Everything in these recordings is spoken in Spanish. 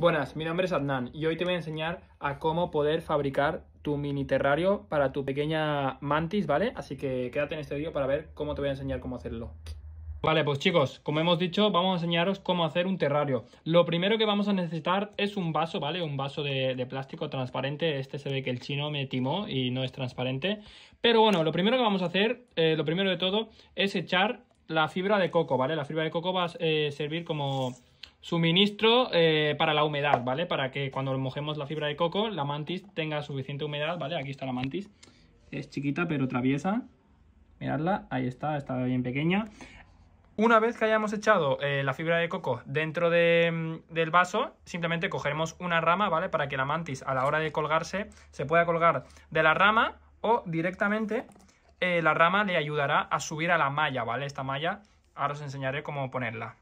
Buenas, mi nombre es Adnan y hoy te voy a enseñar a cómo poder fabricar tu mini terrario para tu pequeña mantis, ¿vale? Así que quédate en este vídeo para ver cómo te voy a enseñar cómo hacerlo. Vale, pues chicos, como hemos dicho, vamos a enseñaros cómo hacer un terrario. Lo primero que vamos a necesitar es un vaso, ¿vale? Un vaso de, plástico transparente. Este se ve que el chino me timó y no es transparente. Pero bueno, lo primero que vamos a hacer, eh, lo primero de todo, es echar la fibra de coco, ¿vale? La fibra de coco va a eh, servir como suministro eh, para la humedad, ¿vale? Para que cuando mojemos la fibra de coco, la mantis tenga suficiente humedad, ¿vale? Aquí está la mantis. Es chiquita pero traviesa. Miradla, ahí está, está bien pequeña. Una vez que hayamos echado eh, la fibra de coco dentro mm, del vaso, simplemente cogeremos una rama, ¿vale? Para que la mantis a la hora de colgarse se pueda colgar de la rama o directamente eh, la rama le ayudará a subir a la malla, ¿vale? Esta malla, ahora os enseñaré cómo ponerla.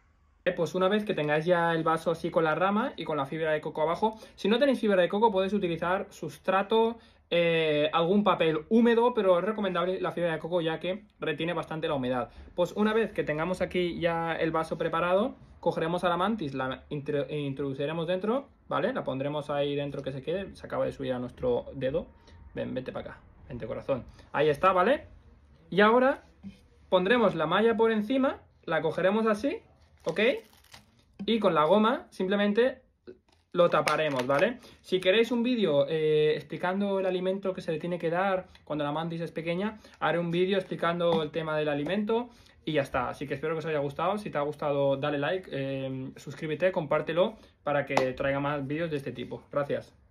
Pues una vez que tengáis ya el vaso así con la rama y con la fibra de coco abajo, si no tenéis fibra de coco podéis utilizar sustrato, eh, algún papel húmedo, pero es recomendable la fibra de coco ya que retiene bastante la humedad. Pues una vez que tengamos aquí ya el vaso preparado, cogeremos a la mantis, la introduciremos dentro, ¿vale? La pondremos ahí dentro que se quede, se acaba de subir a nuestro dedo. Ven, vete para acá, vente corazón. Ahí está, ¿vale? Y ahora pondremos la malla por encima, la cogeremos así ¿ok? Y con la goma simplemente lo taparemos, ¿vale? Si queréis un vídeo eh, explicando el alimento que se le tiene que dar cuando la mantis es pequeña, haré un vídeo explicando el tema del alimento y ya está. Así que espero que os haya gustado. Si te ha gustado, dale like, eh, suscríbete, compártelo para que traiga más vídeos de este tipo. Gracias.